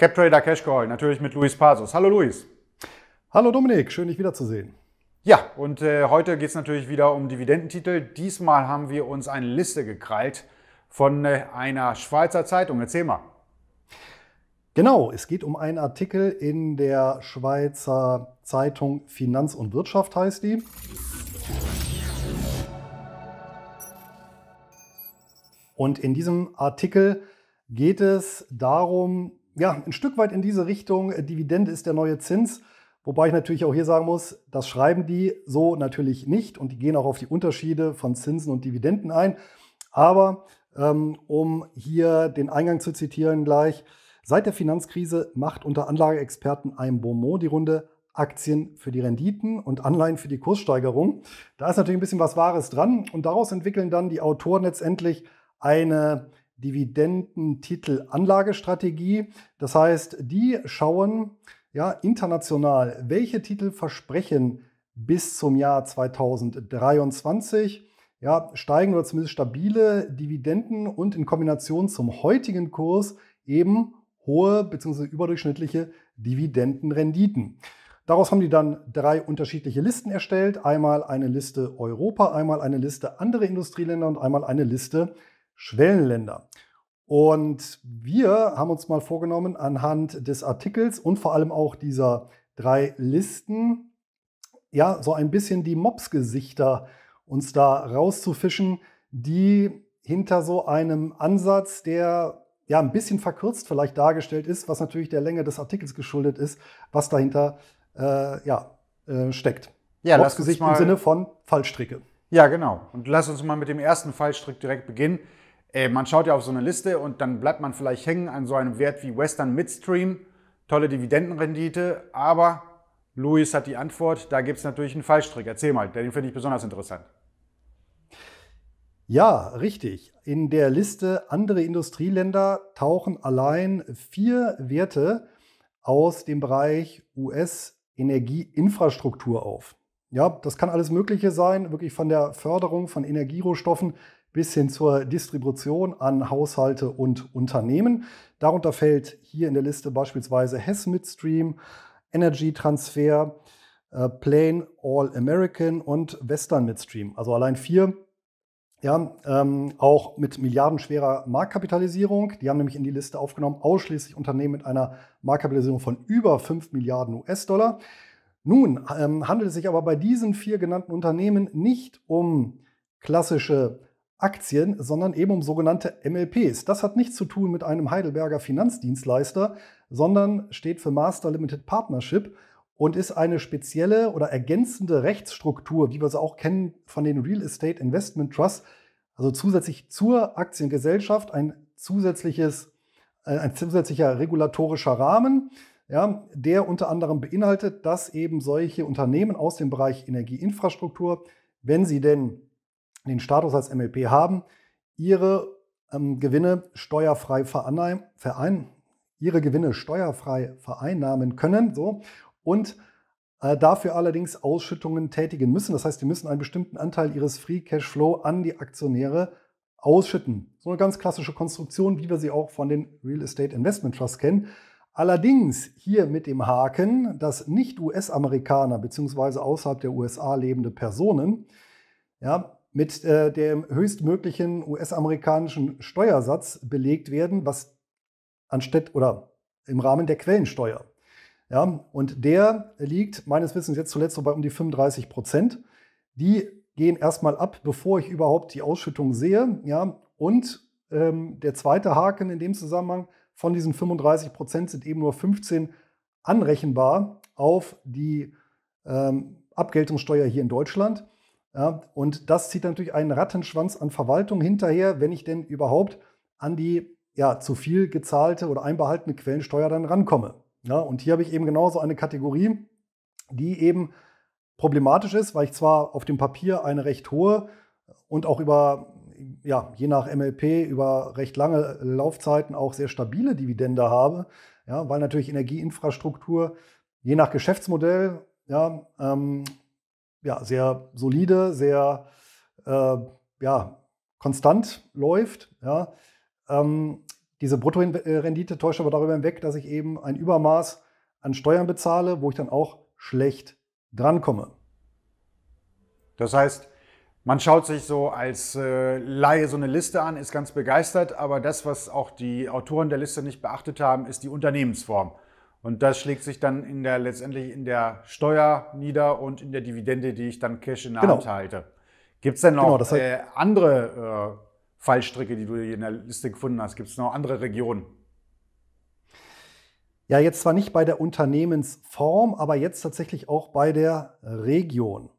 CapTrader Cash Call, natürlich mit Luis Pasos. Hallo Luis. Hallo Dominik, schön dich wiederzusehen. Ja, und äh, heute geht es natürlich wieder um Dividendentitel. Diesmal haben wir uns eine Liste gekrallt von äh, einer Schweizer Zeitung. Erzähl mal. Genau, es geht um einen Artikel in der Schweizer Zeitung Finanz und Wirtschaft heißt die. Und in diesem Artikel geht es darum, ja, ein Stück weit in diese Richtung, äh, Dividende ist der neue Zins. Wobei ich natürlich auch hier sagen muss, das schreiben die so natürlich nicht und die gehen auch auf die Unterschiede von Zinsen und Dividenden ein. Aber ähm, um hier den Eingang zu zitieren gleich, seit der Finanzkrise macht unter Anlageexperten ein Beaumont die Runde Aktien für die Renditen und Anleihen für die Kurssteigerung. Da ist natürlich ein bisschen was Wahres dran und daraus entwickeln dann die Autoren letztendlich eine Dividendentitel Anlagestrategie. Das heißt, die schauen ja, international, welche Titel versprechen bis zum Jahr 2023 ja, steigen oder zumindest stabile Dividenden und in Kombination zum heutigen Kurs eben hohe bzw. überdurchschnittliche Dividendenrenditen. Daraus haben die dann drei unterschiedliche Listen erstellt. Einmal eine Liste Europa, einmal eine Liste andere Industrieländer und einmal eine Liste Schwellenländer. Und wir haben uns mal vorgenommen, anhand des Artikels und vor allem auch dieser drei Listen, ja, so ein bisschen die Mobsgesichter uns da rauszufischen, die hinter so einem Ansatz, der ja ein bisschen verkürzt vielleicht dargestellt ist, was natürlich der Länge des Artikels geschuldet ist, was dahinter äh, ja, äh, steckt. Ja, Mobsgesicht im Sinne von Fallstricke. Ja, genau. Und lass uns mal mit dem ersten Fallstrick direkt beginnen. Äh, man schaut ja auf so eine Liste und dann bleibt man vielleicht hängen an so einem Wert wie Western Midstream. Tolle Dividendenrendite, aber Luis hat die Antwort, da gibt es natürlich einen Fallstrick. Erzähl mal, den finde ich besonders interessant. Ja, richtig. In der Liste andere Industrieländer tauchen allein vier Werte aus dem Bereich US-Energieinfrastruktur auf. Ja, das kann alles Mögliche sein, wirklich von der Förderung von Energierohstoffen bis hin zur Distribution an Haushalte und Unternehmen. Darunter fällt hier in der Liste beispielsweise Hess Midstream, Energy Transfer, äh, Plain All American und Western Midstream. Also allein vier, ja, ähm, auch mit milliardenschwerer Marktkapitalisierung. Die haben nämlich in die Liste aufgenommen, ausschließlich Unternehmen mit einer Marktkapitalisierung von über 5 Milliarden US-Dollar. Nun ähm, handelt es sich aber bei diesen vier genannten Unternehmen nicht um klassische Aktien, sondern eben um sogenannte MLPs. Das hat nichts zu tun mit einem Heidelberger Finanzdienstleister, sondern steht für Master Limited Partnership und ist eine spezielle oder ergänzende Rechtsstruktur, wie wir sie auch kennen von den Real Estate Investment Trusts, also zusätzlich zur Aktiengesellschaft ein zusätzliches äh, ein zusätzlicher regulatorischer Rahmen, ja, der unter anderem beinhaltet, dass eben solche Unternehmen aus dem Bereich Energieinfrastruktur, wenn sie denn den Status als MLP haben, ihre ähm, Gewinne steuerfrei verein, verein, ihre Gewinne steuerfrei vereinnahmen können so, und äh, dafür allerdings Ausschüttungen tätigen müssen. Das heißt, sie müssen einen bestimmten Anteil ihres Free Cash Flow an die Aktionäre ausschütten. So eine ganz klassische Konstruktion, wie wir sie auch von den Real Estate Investment Trusts kennen. Allerdings hier mit dem Haken, dass nicht US-Amerikaner bzw. außerhalb der USA lebende Personen ja, mit äh, dem höchstmöglichen US-amerikanischen Steuersatz belegt werden, was anstatt oder im Rahmen der Quellensteuer. Ja, und der liegt meines Wissens jetzt zuletzt so bei um die 35 Prozent. Die gehen erstmal ab, bevor ich überhaupt die Ausschüttung sehe. Ja, und ähm, der zweite Haken in dem Zusammenhang, von diesen 35 Prozent sind eben nur 15 anrechenbar auf die ähm, Abgeltungssteuer hier in Deutschland. Ja, und das zieht natürlich einen Rattenschwanz an Verwaltung hinterher, wenn ich denn überhaupt an die ja, zu viel gezahlte oder einbehaltene Quellensteuer dann rankomme. Ja, und hier habe ich eben genauso eine Kategorie, die eben problematisch ist, weil ich zwar auf dem Papier eine recht hohe und auch über, ja, je nach MLP, über recht lange Laufzeiten auch sehr stabile Dividende habe, ja, weil natürlich Energieinfrastruktur je nach Geschäftsmodell ja, ähm, ja, sehr solide, sehr äh, ja, konstant läuft. Ja. Ähm, diese Bruttorendite täuscht aber darüber hinweg, dass ich eben ein Übermaß an Steuern bezahle, wo ich dann auch schlecht drankomme. Das heißt, man schaut sich so als äh, Laie so eine Liste an, ist ganz begeistert, aber das, was auch die Autoren der Liste nicht beachtet haben, ist die Unternehmensform. Und das schlägt sich dann in der, letztendlich in der Steuer nieder und in der Dividende, die ich dann Cash in der genau. Hand halte. Gibt es denn genau, noch genau, das heißt, äh, andere äh, Fallstricke, die du hier in der Liste gefunden hast? Gibt es noch andere Regionen? Ja, jetzt zwar nicht bei der Unternehmensform, aber jetzt tatsächlich auch bei der Region.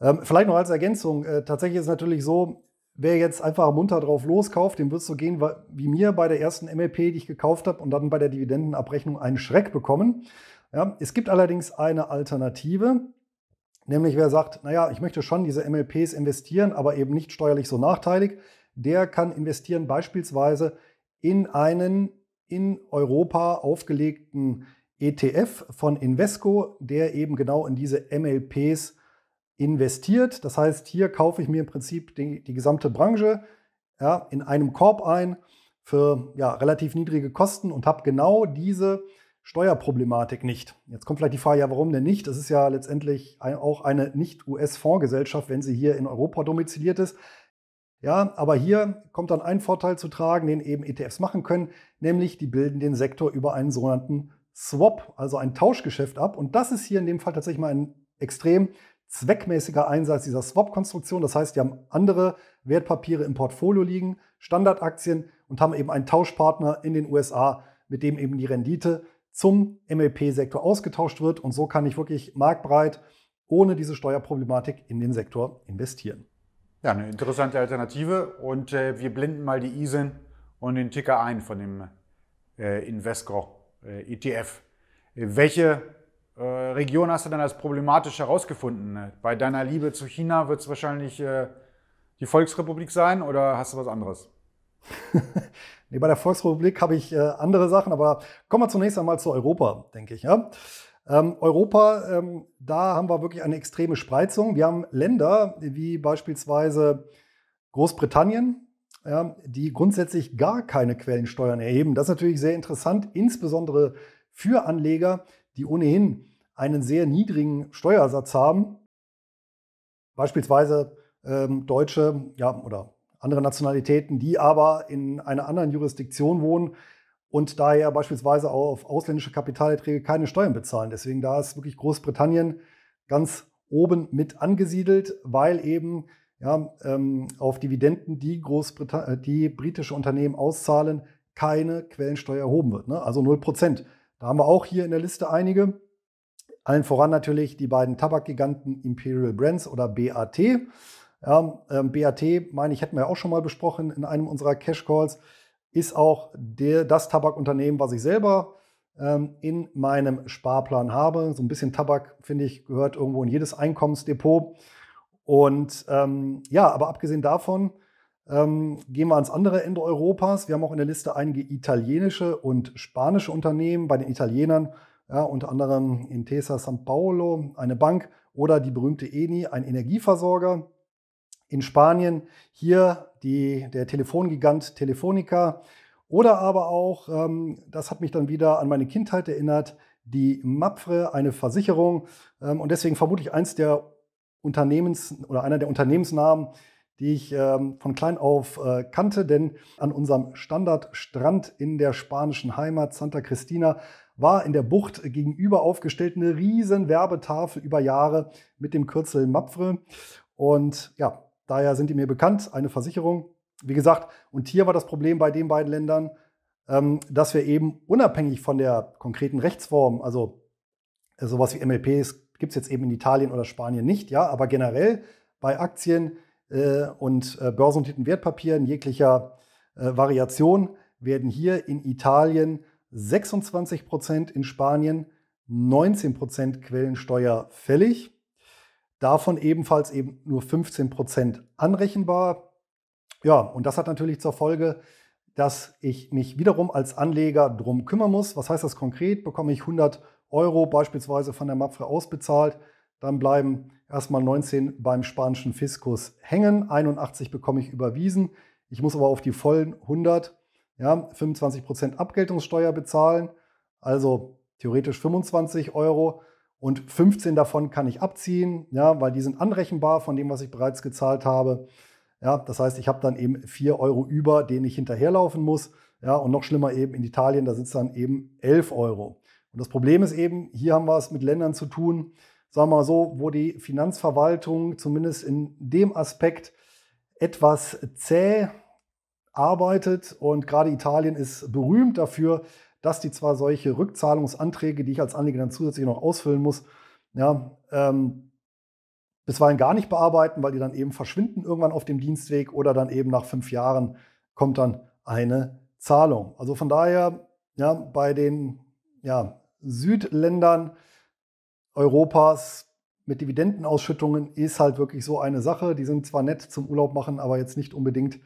Ähm, vielleicht noch als Ergänzung, äh, tatsächlich ist es natürlich so, wer jetzt einfach munter drauf loskauft, dem wird es so gehen wie mir bei der ersten MLP, die ich gekauft habe und dann bei der Dividendenabrechnung einen Schreck bekommen. Ja, es gibt allerdings eine Alternative, nämlich wer sagt, naja, ich möchte schon diese MLPs investieren, aber eben nicht steuerlich so nachteilig, der kann investieren beispielsweise in einen in Europa aufgelegten ETF von Invesco, der eben genau in diese MLPs investiert investiert. Das heißt, hier kaufe ich mir im Prinzip die, die gesamte Branche ja, in einem Korb ein für ja, relativ niedrige Kosten und habe genau diese Steuerproblematik nicht. Jetzt kommt vielleicht die Frage, ja, warum denn nicht? Das ist ja letztendlich auch eine Nicht-US-Fondsgesellschaft, wenn sie hier in Europa domiziliert ist. Ja, aber hier kommt dann ein Vorteil zu tragen, den eben ETFs machen können, nämlich die bilden den Sektor über einen sogenannten Swap, also ein Tauschgeschäft ab. Und das ist hier in dem Fall tatsächlich mal ein extrem zweckmäßiger Einsatz dieser Swap-Konstruktion. Das heißt, die haben andere Wertpapiere im Portfolio liegen, Standardaktien und haben eben einen Tauschpartner in den USA, mit dem eben die Rendite zum MLP-Sektor ausgetauscht wird. Und so kann ich wirklich marktbreit ohne diese Steuerproblematik in den Sektor investieren. Ja, eine interessante Alternative. Und äh, wir blenden mal die ISIN und den Ticker ein von dem äh, Invesco äh, ETF. Äh, welche äh, Region hast du dann als problematisch herausgefunden? Ne? Bei deiner Liebe zu China wird es wahrscheinlich äh, die Volksrepublik sein oder hast du was anderes? nee, bei der Volksrepublik habe ich äh, andere Sachen, aber kommen wir zunächst einmal zu Europa, denke ich. Ja? Ähm, Europa, ähm, da haben wir wirklich eine extreme Spreizung. Wir haben Länder wie beispielsweise Großbritannien, ja, die grundsätzlich gar keine Quellensteuern erheben. Das ist natürlich sehr interessant, insbesondere für Anleger, die ohnehin einen sehr niedrigen Steuersatz haben, beispielsweise ähm, Deutsche ja, oder andere Nationalitäten, die aber in einer anderen Jurisdiktion wohnen und daher beispielsweise auch auf ausländische Kapitalerträge keine Steuern bezahlen. Deswegen da ist wirklich Großbritannien ganz oben mit angesiedelt, weil eben ja, ähm, auf Dividenden, die, die britische Unternehmen auszahlen, keine Quellensteuer erhoben wird. Ne? Also 0 Prozent. Da haben wir auch hier in der Liste einige. Allen voran natürlich die beiden Tabakgiganten Imperial Brands oder BAT. Ja, ähm, BAT, meine ich, hätten wir ja auch schon mal besprochen in einem unserer Cash Calls, ist auch der, das Tabakunternehmen, was ich selber ähm, in meinem Sparplan habe. So ein bisschen Tabak, finde ich, gehört irgendwo in jedes Einkommensdepot. Und ähm, ja, aber abgesehen davon ähm, gehen wir ans andere Ende Europas. Wir haben auch in der Liste einige italienische und spanische Unternehmen. Bei den Italienern ja, unter anderem Intesa San Paolo, eine Bank oder die berühmte ENI, ein Energieversorger. In Spanien hier die, der Telefongigant Telefonica oder aber auch, ähm, das hat mich dann wieder an meine Kindheit erinnert, die MAPFRE, eine Versicherung ähm, und deswegen vermutlich eins der Unternehmens- oder einer der Unternehmensnamen, die ich ähm, von klein auf äh, kannte, denn an unserem Standardstrand in der spanischen Heimat Santa Cristina war in der Bucht gegenüber aufgestellt eine riesen Werbetafel über Jahre mit dem Kürzel Mapfre. Und ja, daher sind die mir bekannt, eine Versicherung. Wie gesagt, und hier war das Problem bei den beiden Ländern, ähm, dass wir eben unabhängig von der konkreten Rechtsform, also äh, sowas wie MLPs gibt es jetzt eben in Italien oder Spanien nicht, ja, aber generell bei Aktien äh, und äh, börsennotierten Wertpapieren jeglicher äh, Variation werden hier in Italien 26 Prozent, in Spanien 19 Prozent Quellensteuer fällig. Davon ebenfalls eben nur 15 Prozent anrechenbar. Ja, und das hat natürlich zur Folge, dass ich mich wiederum als Anleger drum kümmern muss. Was heißt das konkret? Bekomme ich 100 Euro beispielsweise von der MAPFRE ausbezahlt, dann bleiben erstmal 19 beim spanischen Fiskus hängen, 81 bekomme ich überwiesen. Ich muss aber auf die vollen 100, ja, 25% Abgeltungssteuer bezahlen, also theoretisch 25 Euro und 15 davon kann ich abziehen, ja, weil die sind anrechenbar von dem, was ich bereits gezahlt habe. Ja, das heißt, ich habe dann eben 4 Euro über, denen ich hinterherlaufen muss. Ja, und noch schlimmer eben in Italien, da sind dann eben 11 Euro. Und das Problem ist eben, hier haben wir es mit Ländern zu tun, sagen wir mal so, wo die Finanzverwaltung zumindest in dem Aspekt etwas zäh arbeitet. Und gerade Italien ist berühmt dafür, dass die zwar solche Rückzahlungsanträge, die ich als Anleger dann zusätzlich noch ausfüllen muss, ja, ähm, bisweilen gar nicht bearbeiten, weil die dann eben verschwinden irgendwann auf dem Dienstweg oder dann eben nach fünf Jahren kommt dann eine Zahlung. Also von daher, ja, bei den ja, Südländern Europas mit Dividendenausschüttungen ist halt wirklich so eine Sache. Die sind zwar nett zum Urlaub machen, aber jetzt nicht unbedingt,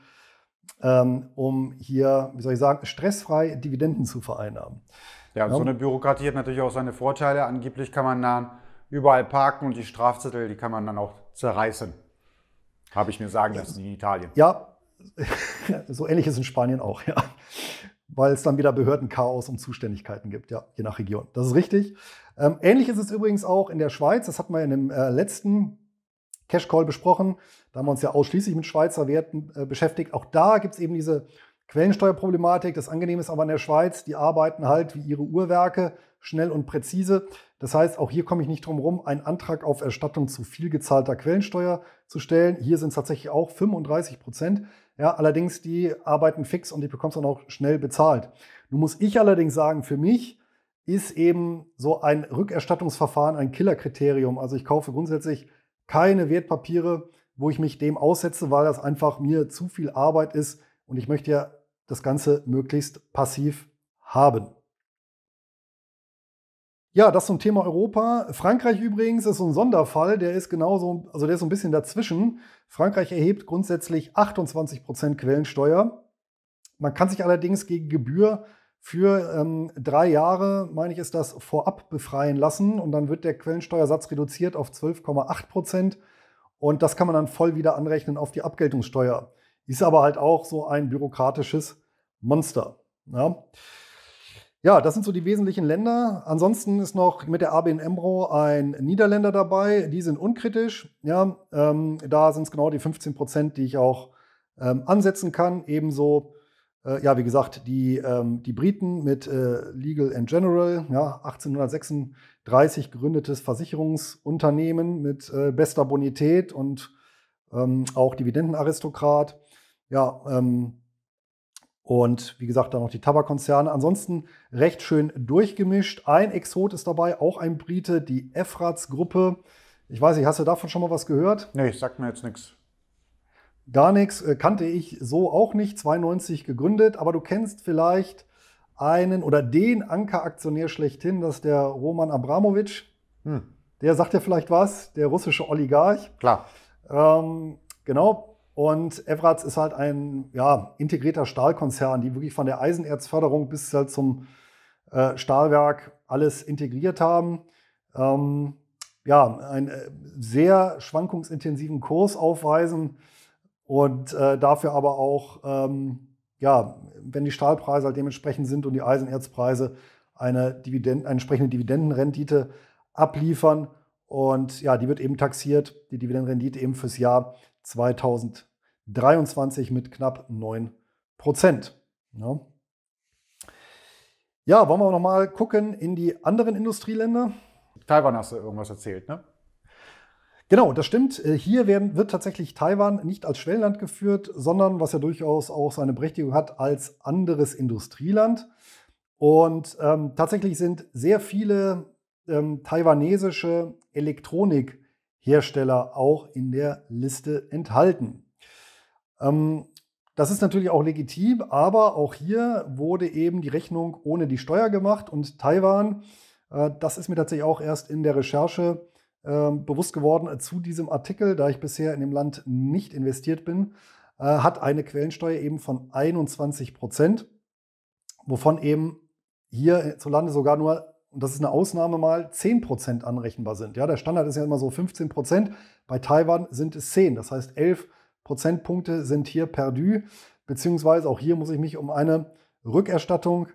ähm, um hier, wie soll ich sagen, stressfrei Dividenden zu vereinnahmen. Ja, ja, so eine Bürokratie hat natürlich auch seine Vorteile. Angeblich kann man dann überall parken und die Strafzettel, die kann man dann auch zerreißen. Habe ich mir sagen lassen in Italien. Ja, so ähnlich ist in Spanien auch, ja weil es dann wieder Behördenchaos und Zuständigkeiten gibt, ja, je nach Region. Das ist richtig. Ähm, ähnlich ist es übrigens auch in der Schweiz. Das hatten wir in dem äh, letzten Cash Call besprochen. Da haben wir uns ja ausschließlich mit Schweizer Werten äh, beschäftigt. Auch da gibt es eben diese Quellensteuerproblematik. Das Angenehme ist aber in der Schweiz, die arbeiten halt wie ihre Uhrwerke schnell und präzise. Das heißt, auch hier komme ich nicht drum herum, einen Antrag auf Erstattung zu viel gezahlter Quellensteuer zu stellen. Hier sind es tatsächlich auch 35 Prozent. Ja, allerdings, die arbeiten fix und die bekommst dann auch schnell bezahlt. Nun muss ich allerdings sagen, für mich ist eben so ein Rückerstattungsverfahren ein Killerkriterium. Also ich kaufe grundsätzlich keine Wertpapiere, wo ich mich dem aussetze, weil das einfach mir zu viel Arbeit ist und ich möchte ja das Ganze möglichst passiv haben. Ja, das zum Thema Europa. Frankreich übrigens ist so ein Sonderfall, der ist genauso, also der ist so ein bisschen dazwischen. Frankreich erhebt grundsätzlich 28% Quellensteuer. Man kann sich allerdings gegen Gebühr für ähm, drei Jahre, meine ich, ist das vorab befreien lassen und dann wird der Quellensteuersatz reduziert auf 12,8 und das kann man dann voll wieder anrechnen auf die Abgeltungssteuer. Ist aber halt auch so ein bürokratisches Monster. Ja. Ja, das sind so die wesentlichen Länder. Ansonsten ist noch mit der ABN Emro ein Niederländer dabei. Die sind unkritisch. Ja, ähm, da sind es genau die 15 Prozent, die ich auch ähm, ansetzen kann. Ebenso, äh, ja, wie gesagt, die, ähm, die Briten mit äh, Legal and General, ja, 1836 gegründetes Versicherungsunternehmen mit äh, bester Bonität und ähm, auch Dividendenaristokrat. Ja, ähm, und wie gesagt, dann noch die Tabakkonzerne. Ansonsten recht schön durchgemischt. Ein Exot ist dabei, auch ein Brite, die Efrats-Gruppe. Ich weiß nicht, hast du davon schon mal was gehört? Nee, sagt mir jetzt nichts. Gar nichts, äh, kannte ich so auch nicht, 92 gegründet, aber du kennst vielleicht einen oder den Anker-Aktionär schlechthin, das ist der Roman Abramowitsch. Hm. Der sagt ja vielleicht was, der russische Oligarch. Klar. Ähm, genau, und Evraz ist halt ein ja, integrierter Stahlkonzern, die wirklich von der Eisenerzförderung bis halt zum äh, Stahlwerk alles integriert haben. Ähm, ja, einen äh, sehr schwankungsintensiven Kurs aufweisen und äh, dafür aber auch, ähm, ja, wenn die Stahlpreise halt dementsprechend sind und die Eisenerzpreise eine, Dividend eine entsprechende Dividendenrendite abliefern. Und ja, die wird eben taxiert, die Dividendenrendite eben fürs Jahr 2020. 23 mit knapp 9 Prozent. Ja. ja, wollen wir nochmal gucken in die anderen Industrieländer? Taiwan hast du irgendwas erzählt, ne? Genau, das stimmt. Äh, hier werden, wird tatsächlich Taiwan nicht als Schwellenland geführt, sondern, was ja durchaus auch seine Berechtigung hat, als anderes Industrieland. Und ähm, tatsächlich sind sehr viele ähm, taiwanesische Elektronikhersteller auch in der Liste enthalten. Ähm, das ist natürlich auch legitim, aber auch hier wurde eben die Rechnung ohne die Steuer gemacht und Taiwan, äh, das ist mir tatsächlich auch erst in der Recherche ähm, bewusst geworden äh, zu diesem Artikel, da ich bisher in dem Land nicht investiert bin, äh, hat eine Quellensteuer eben von 21 Prozent, wovon eben hierzulande sogar nur, und das ist eine Ausnahme mal, 10 Prozent anrechenbar sind. Ja, der Standard ist ja immer so 15 Prozent, bei Taiwan sind es 10, das heißt 11 Prozentpunkte sind hier perdu, beziehungsweise auch hier muss ich mich um eine Rückerstattung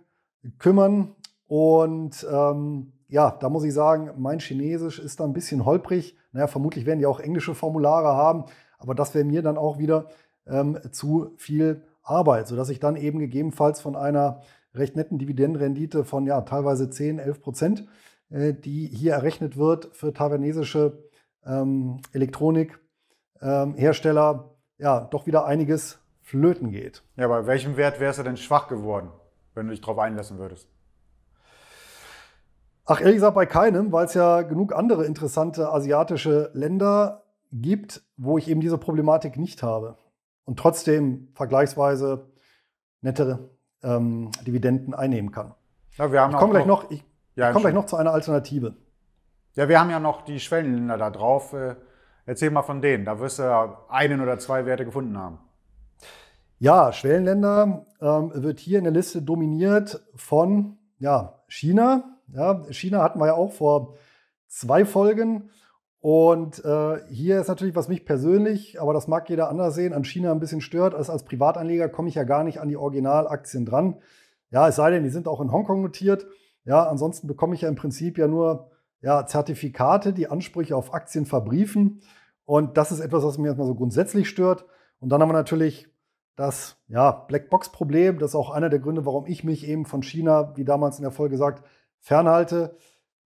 kümmern. Und ähm, ja, da muss ich sagen, mein Chinesisch ist da ein bisschen holprig. Naja, vermutlich werden die auch englische Formulare haben, aber das wäre mir dann auch wieder ähm, zu viel Arbeit, sodass ich dann eben gegebenenfalls von einer recht netten Dividendenrendite von ja teilweise 10, 11 Prozent, äh, die hier errechnet wird für taiwanesische ähm, Elektronikhersteller, ähm, ja, doch wieder einiges flöten geht. Ja, bei welchem Wert wärst du denn schwach geworden, wenn du dich darauf einlassen würdest? Ach, ehrlich gesagt, bei keinem, weil es ja genug andere interessante asiatische Länder gibt, wo ich eben diese Problematik nicht habe. Und trotzdem vergleichsweise nettere ähm, Dividenden einnehmen kann. Ja, wir haben ich komme gleich, noch, ja, komm gleich noch zu einer Alternative. Ja, wir haben ja noch die Schwellenländer da drauf. Äh Erzähl mal von denen, da wirst du einen oder zwei Werte gefunden haben. Ja, Schwellenländer ähm, wird hier in der Liste dominiert von ja, China. Ja, China hatten wir ja auch vor zwei Folgen. Und äh, hier ist natürlich, was mich persönlich, aber das mag jeder anders sehen, an China ein bisschen stört. Also als Privatanleger komme ich ja gar nicht an die Originalaktien dran. Ja, es sei denn, die sind auch in Hongkong notiert. Ja, ansonsten bekomme ich ja im Prinzip ja nur ja, Zertifikate, die Ansprüche auf Aktien verbriefen. Und das ist etwas, was mir erstmal so grundsätzlich stört. Und dann haben wir natürlich das ja, Blackbox-Problem. Das ist auch einer der Gründe, warum ich mich eben von China, wie damals in der Folge gesagt, fernhalte.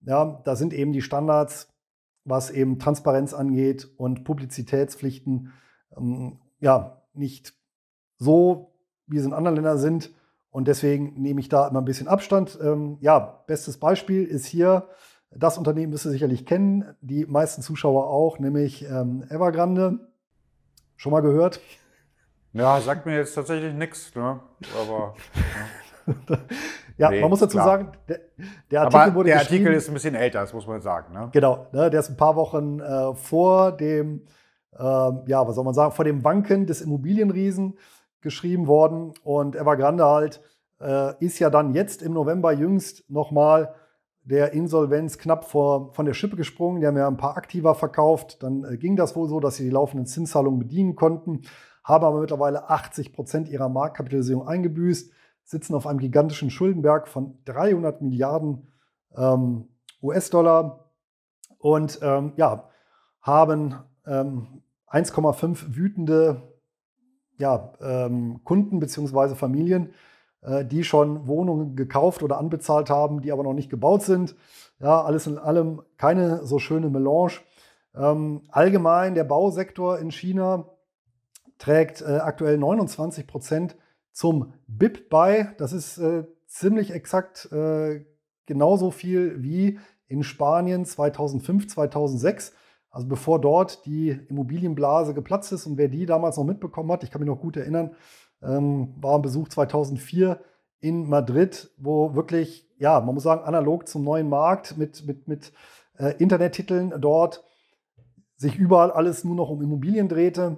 Ja, da sind eben die Standards, was eben Transparenz angeht und Publizitätspflichten, ähm, ja, nicht so, wie es in anderen Ländern sind. Und deswegen nehme ich da immer ein bisschen Abstand. Ähm, ja, bestes Beispiel ist hier das Unternehmen müsst ihr sicherlich kennen, die meisten Zuschauer auch, nämlich ähm, Evergrande. Schon mal gehört? Ja, sagt mir jetzt tatsächlich nichts, ne? Aber. Ja. Ja, nee, man muss dazu klar. sagen, der, der Artikel Aber wurde Der Artikel ist ein bisschen älter, das muss man sagen. Ne? Genau, ne, der ist ein paar Wochen äh, vor dem, äh, ja, was soll man sagen, vor dem Wanken des Immobilienriesen geschrieben worden. Und Evergrande halt äh, ist ja dann jetzt im November jüngst nochmal der Insolvenz knapp vor, von der Schippe gesprungen. Die haben ja ein paar Aktiva verkauft. Dann äh, ging das wohl so, dass sie die laufenden Zinszahlungen bedienen konnten, haben aber mittlerweile 80 Prozent ihrer Marktkapitalisierung eingebüßt, sitzen auf einem gigantischen Schuldenberg von 300 Milliarden ähm, US-Dollar und ähm, ja, haben ähm, 1,5 wütende ja, ähm, Kunden bzw. Familien, äh, die schon Wohnungen gekauft oder anbezahlt haben, die aber noch nicht gebaut sind. Ja, alles in allem keine so schöne Melange. Ähm, allgemein der Bausektor in China trägt äh, aktuell 29 Prozent zum BIP bei. Das ist äh, ziemlich exakt genauso viel wie in Spanien 2005, 2006. Also bevor dort die Immobilienblase geplatzt ist und wer die damals noch mitbekommen hat, ich kann mich noch gut erinnern, ähm, war ein Besuch 2004 in Madrid, wo wirklich, ja, man muss sagen, analog zum neuen Markt mit, mit, mit äh, Internettiteln dort sich überall alles nur noch um Immobilien drehte.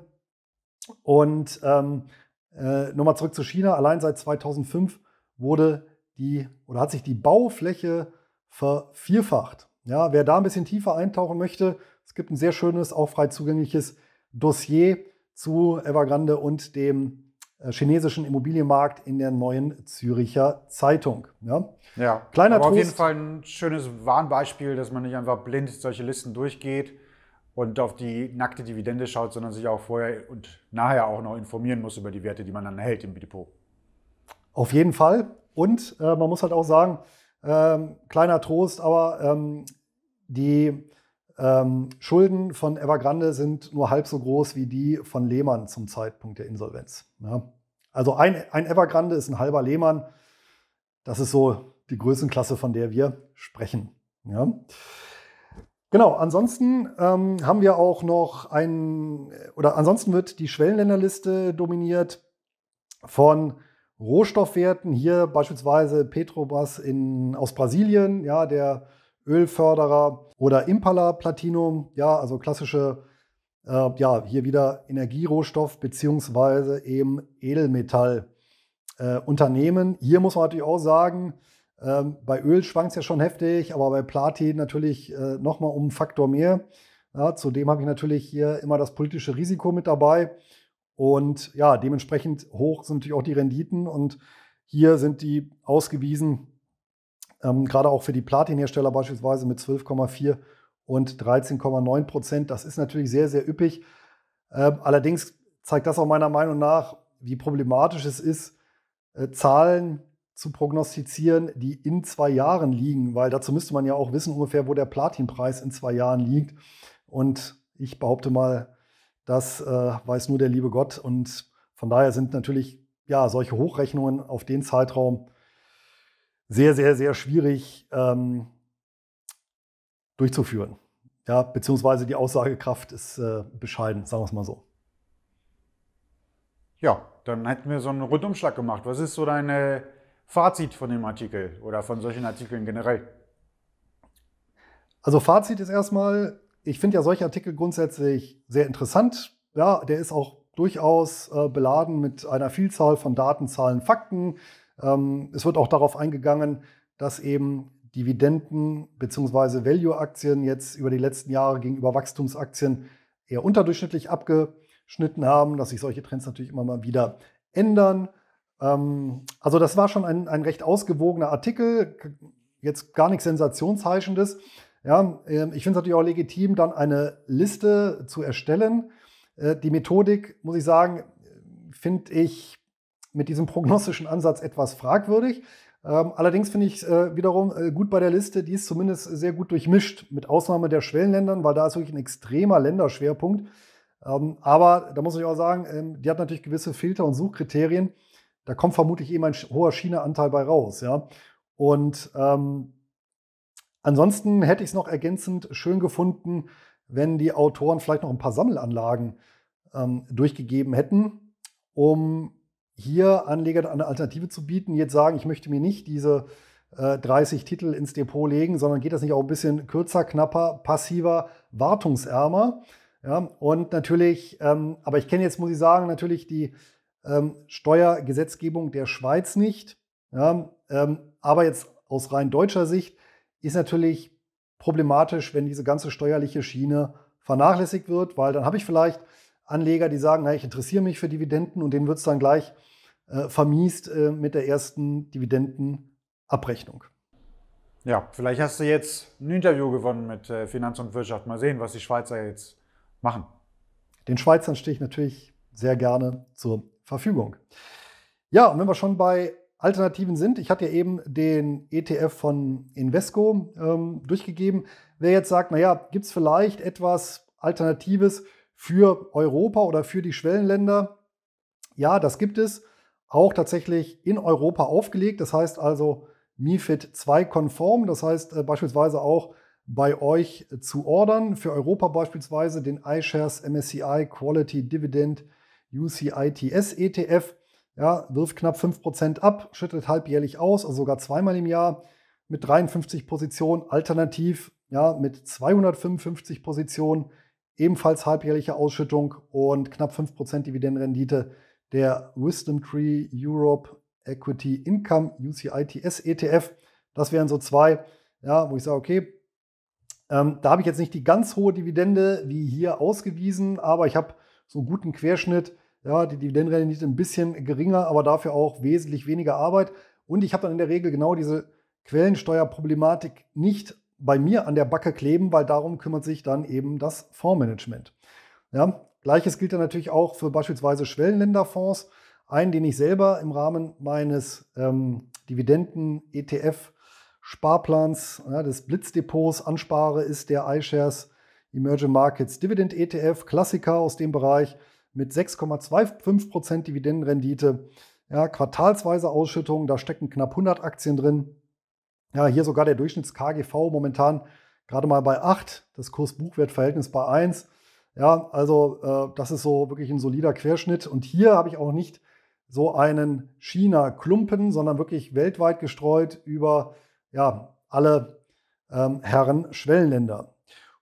Und ähm, äh, nochmal zurück zu China. Allein seit 2005 wurde die oder hat sich die Baufläche vervierfacht. Ja, wer da ein bisschen tiefer eintauchen möchte, es gibt ein sehr schönes, auch frei zugängliches Dossier zu Evergrande und dem äh, chinesischen Immobilienmarkt in der neuen Züricher Zeitung. Ja, ja Kleiner aber Trost. auf jeden Fall ein schönes Warnbeispiel, dass man nicht einfach blind solche Listen durchgeht und auf die nackte Dividende schaut, sondern sich auch vorher und nachher auch noch informieren muss über die Werte, die man dann hält im Depot. Auf jeden Fall. Und äh, man muss halt auch sagen, ähm, kleiner Trost, aber ähm, die ähm, Schulden von Evergrande sind nur halb so groß wie die von Lehmann zum Zeitpunkt der Insolvenz. Ja. Also ein, ein Evergrande ist ein halber Lehmann. Das ist so die Größenklasse, von der wir sprechen. Ja. Genau, ansonsten ähm, haben wir auch noch einen, oder ansonsten wird die Schwellenländerliste dominiert von Rohstoffwerten. Hier beispielsweise Petrobras in, aus Brasilien, ja, der Ölförderer oder Impala Platinum, ja, also klassische, äh, ja, hier wieder Energierohstoff beziehungsweise eben Edelmetallunternehmen. Äh, hier muss man natürlich auch sagen, ähm, bei Öl schwankt es ja schon heftig, aber bei Platin natürlich äh, nochmal um einen Faktor mehr. Ja, zudem habe ich natürlich hier immer das politische Risiko mit dabei. Und ja, dementsprechend hoch sind natürlich auch die Renditen. Und hier sind die ausgewiesen ähm, gerade auch für die Platinhersteller beispielsweise mit 12,4 und 13,9 Prozent. Das ist natürlich sehr, sehr üppig. Äh, allerdings zeigt das auch meiner Meinung nach, wie problematisch es ist, äh, Zahlen zu prognostizieren, die in zwei Jahren liegen, weil dazu müsste man ja auch wissen ungefähr, wo der Platinpreis in zwei Jahren liegt. Und ich behaupte mal, das äh, weiß nur der liebe Gott. Und von daher sind natürlich ja solche Hochrechnungen auf den Zeitraum sehr, sehr, sehr schwierig ähm, durchzuführen. Ja, beziehungsweise die Aussagekraft ist äh, bescheiden, sagen wir es mal so. Ja, dann hätten wir so einen Rundumschlag gemacht. Was ist so dein Fazit von dem Artikel oder von solchen Artikeln generell? Also Fazit ist erstmal, ich finde ja solche Artikel grundsätzlich sehr interessant. Ja, der ist auch durchaus äh, beladen mit einer Vielzahl von Daten, Zahlen, Fakten. Ähm, es wird auch darauf eingegangen, dass eben Dividenden bzw. Value-Aktien jetzt über die letzten Jahre gegenüber Wachstumsaktien eher unterdurchschnittlich abgeschnitten haben, dass sich solche Trends natürlich immer mal wieder ändern. Ähm, also das war schon ein, ein recht ausgewogener Artikel, jetzt gar nichts Sensationsheischendes. Ja, ähm, ich finde es natürlich auch legitim, dann eine Liste zu erstellen. Äh, die Methodik, muss ich sagen, finde ich mit diesem prognostischen Ansatz etwas fragwürdig. Ähm, allerdings finde ich es äh, wiederum äh, gut bei der Liste, die ist zumindest sehr gut durchmischt, mit Ausnahme der Schwellenländern, weil da ist wirklich ein extremer Länderschwerpunkt. Ähm, aber da muss ich auch sagen, ähm, die hat natürlich gewisse Filter und Suchkriterien. Da kommt vermutlich eben ein hoher China-Anteil bei raus. Ja? Und ansonsten hätte ich es noch ergänzend schön gefunden, wenn die Autoren vielleicht noch ein paar Sammelanlagen durchgegeben hätten, um hier Anlegern eine Alternative zu bieten, jetzt sagen, ich möchte mir nicht diese 30 äh, Titel ins Depot legen, sondern geht das nicht auch ein bisschen kürzer, knapper, passiver, wartungsärmer? Ja, und natürlich, ähm, aber ich kenne jetzt, muss ich sagen, natürlich die ähm, Steuergesetzgebung der Schweiz nicht. Ja, ähm, aber jetzt aus rein deutscher Sicht ist natürlich problematisch, wenn diese ganze steuerliche Schiene vernachlässigt wird, weil dann habe ich vielleicht Anleger, die sagen, na, ich interessiere mich für Dividenden und denen wird es dann gleich äh, vermiest äh, mit der ersten Dividendenabrechnung. Ja, vielleicht hast du jetzt ein Interview gewonnen mit äh, Finanz und Wirtschaft. Mal sehen, was die Schweizer jetzt machen. Den Schweizern stehe ich natürlich sehr gerne zur Verfügung. Ja, und wenn wir schon bei Alternativen sind, ich hatte ja eben den ETF von Invesco ähm, durchgegeben. Wer jetzt sagt, naja, gibt es vielleicht etwas Alternatives für Europa oder für die Schwellenländer? Ja, das gibt es auch tatsächlich in Europa aufgelegt. Das heißt also MIFID 2 konform. Das heißt äh, beispielsweise auch bei euch zu ordern. Für Europa beispielsweise den iShares MSCI Quality Dividend UCITS ETF. Ja, wirft knapp 5% ab, schüttet halbjährlich aus, also sogar zweimal im Jahr mit 53 Positionen, alternativ ja, mit 255 Positionen, ebenfalls halbjährliche Ausschüttung und knapp 5% Dividendenrendite der Wisdom Tree Europe Equity Income UCITS ETF. Das wären so zwei, ja, wo ich sage, okay, ähm, da habe ich jetzt nicht die ganz hohe Dividende wie hier ausgewiesen, aber ich habe so einen guten Querschnitt. Ja, die Dividendenrendite ein bisschen geringer, aber dafür auch wesentlich weniger Arbeit. Und ich habe dann in der Regel genau diese Quellensteuerproblematik nicht bei mir an der Backe kleben, weil darum kümmert sich dann eben das Fondsmanagement. Ja, Gleiches gilt dann natürlich auch für beispielsweise Schwellenländerfonds. Einen, den ich selber im Rahmen meines ähm, Dividenden-ETF-Sparplans, ja, des Blitzdepots anspare, ist der iShares Emerging Markets Dividend ETF, Klassiker aus dem Bereich mit 6,25% Dividendenrendite. Ja, quartalsweise Ausschüttung, da stecken knapp 100 Aktien drin. Ja, hier sogar der Durchschnitts-KGV momentan gerade mal bei 8, das Kurs-Buchwert-Verhältnis bei 1. Ja, also äh, das ist so wirklich ein solider Querschnitt. Und hier habe ich auch nicht so einen China-Klumpen, sondern wirklich weltweit gestreut über ja, alle ähm, Herren Schwellenländer.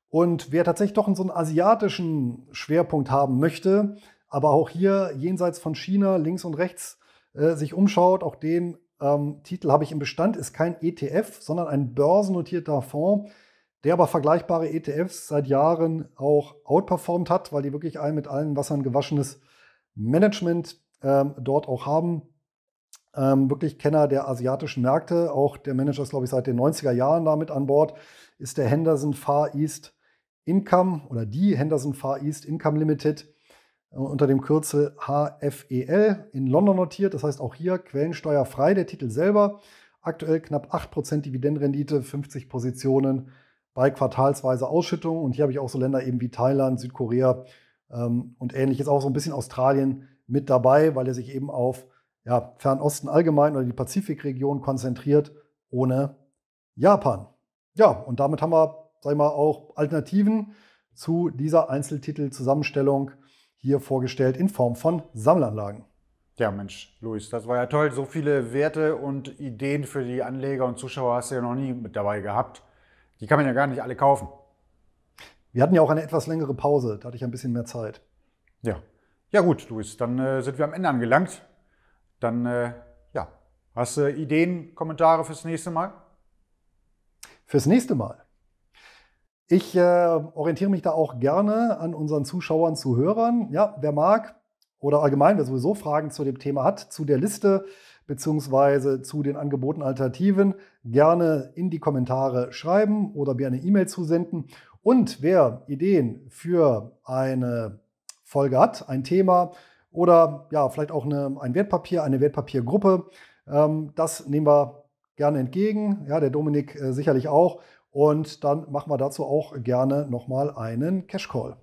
Und wer tatsächlich doch einen so einen asiatischen Schwerpunkt haben möchte, aber auch hier jenseits von China links und rechts äh, sich umschaut, auch den ähm, Titel habe ich im Bestand, ist kein ETF, sondern ein börsennotierter Fonds, der aber vergleichbare ETFs seit Jahren auch outperformt hat, weil die wirklich ein mit allen Wassern gewaschenes Management ähm, dort auch haben. Ähm, wirklich Kenner der asiatischen Märkte, auch der Manager ist, glaube ich, seit den 90er Jahren damit an Bord, ist der Henderson Far East Income oder die Henderson Far East Income Limited äh, unter dem Kürzel HFEL in London notiert. Das heißt auch hier quellensteuerfrei, der Titel selber. Aktuell knapp 8% Dividendenrendite, 50 Positionen, bei quartalsweise Ausschüttung. Und hier habe ich auch so Länder eben wie Thailand, Südkorea ähm, und ähnliches, auch so ein bisschen Australien mit dabei, weil er sich eben auf ja, Fernosten allgemein oder die Pazifikregion konzentriert, ohne Japan. Ja, und damit haben wir, sag ich mal, auch Alternativen zu dieser Einzeltitelzusammenstellung hier vorgestellt in Form von Sammelanlagen. Ja, Mensch, Luis, das war ja toll. So viele Werte und Ideen für die Anleger und Zuschauer hast du ja noch nie mit dabei gehabt. Die kann man ja gar nicht alle kaufen. Wir hatten ja auch eine etwas längere Pause, da hatte ich ein bisschen mehr Zeit. Ja. Ja, gut, Luis, dann äh, sind wir am Ende angelangt. Dann, äh, ja, hast du äh, Ideen, Kommentare fürs nächste Mal? Fürs nächste Mal. Ich äh, orientiere mich da auch gerne an unseren Zuschauern, Zuhörern. Ja, wer mag oder allgemein, wer sowieso Fragen zu dem Thema hat, zu der Liste, beziehungsweise zu den angebotenen Alternativen gerne in die Kommentare schreiben oder mir eine E-Mail zusenden. Und wer Ideen für eine Folge hat, ein Thema oder ja, vielleicht auch eine, ein Wertpapier, eine Wertpapiergruppe, ähm, das nehmen wir gerne entgegen. Ja, der Dominik äh, sicherlich auch. Und dann machen wir dazu auch gerne nochmal einen Cash Call.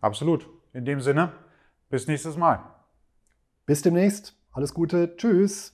Absolut. In dem Sinne, bis nächstes Mal. Bis demnächst. Alles Gute, tschüss.